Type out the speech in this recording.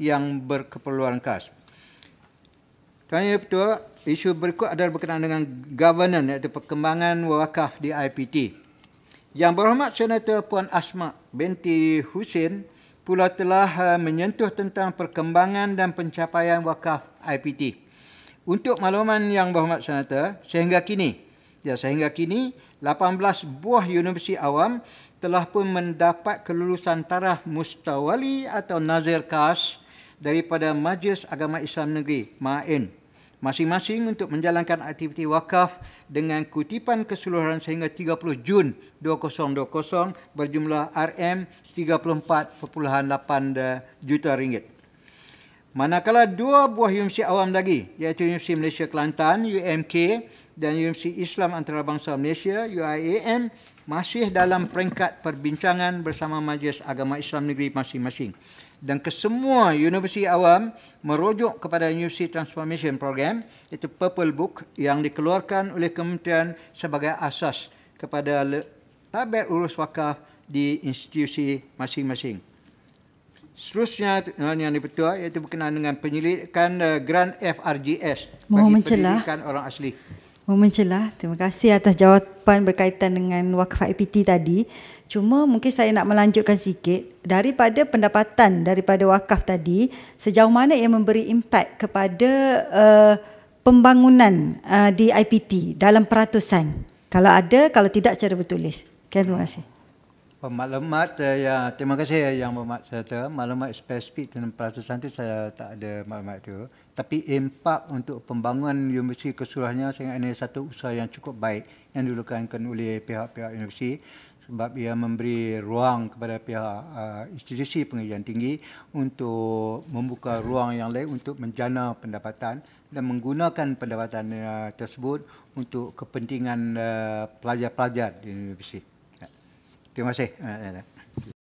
yang berkeperluan khas. Tuan Yang Pertua, isu berikut adalah berkenaan dengan governance iaitu perkembangan wakaf di IPT. Yang berhormat Senator Puan Asma binti Husin pula telah uh, menyentuh tentang perkembangan dan pencapaian wakaf IPT. Untuk makluman yang berhormat Senator, sehingga kini, ya sehingga kini 18 buah universiti awam telah pun mendapat kelulusan taraf mustawali atau nazir khas daripada Majlis Agama Islam Negeri, MAIN, masing-masing untuk menjalankan aktiviti wakaf dengan kutipan keseluruhan sehingga 30 Jun 2020 berjumlah RM34.8 juta ringgit. Manakala dua buah universiti awam lagi iaitu Universiti Malaysia Kelantan UMK dan Universiti Islam Antarabangsa Malaysia UIAM masih dalam peringkat perbincangan bersama Majlis Agama Islam Negeri masing-masing. Dan kesemua universiti awam merujuk kepada Universiti Transformation Program iaitu Purple Book yang dikeluarkan oleh kementerian sebagai asas kepada tabel urus wakaf di institusi masing-masing. Seterusnya yang dipertua iaitu berkenaan dengan penyelidikan eh, Grand FRGS Mohon bagi mencelah. pendidikan orang asli. Mohon mencelah. Terima kasih atas jawapan berkaitan dengan wakaf IPT tadi. Cuma mungkin saya nak melanjutkan sikit daripada pendapatan daripada wakaf tadi sejauh mana ia memberi impak kepada uh, pembangunan uh, di IPT dalam peratusan. Kalau ada, kalau tidak secara bertulis. Okay, terima kasih. Maklumat uh, eh, ya terima kasih ya, yang bermak serta maklumat spesifik tentang peratusan itu saya tak ada maklumat itu. Tapi impak untuk pembangunan universiti keseluruhannya saya ingat ini satu usaha yang cukup baik yang dilakukan oleh pihak-pihak universiti sebab ia memberi ruang kepada pihak uh, institusi pengajian tinggi untuk membuka ruang yang lain untuk menjana pendapatan dan menggunakan pendapatan uh, tersebut untuk kepentingan uh, pelajar-pelajar di universiti. Terima kasih. Ah, ah, ah.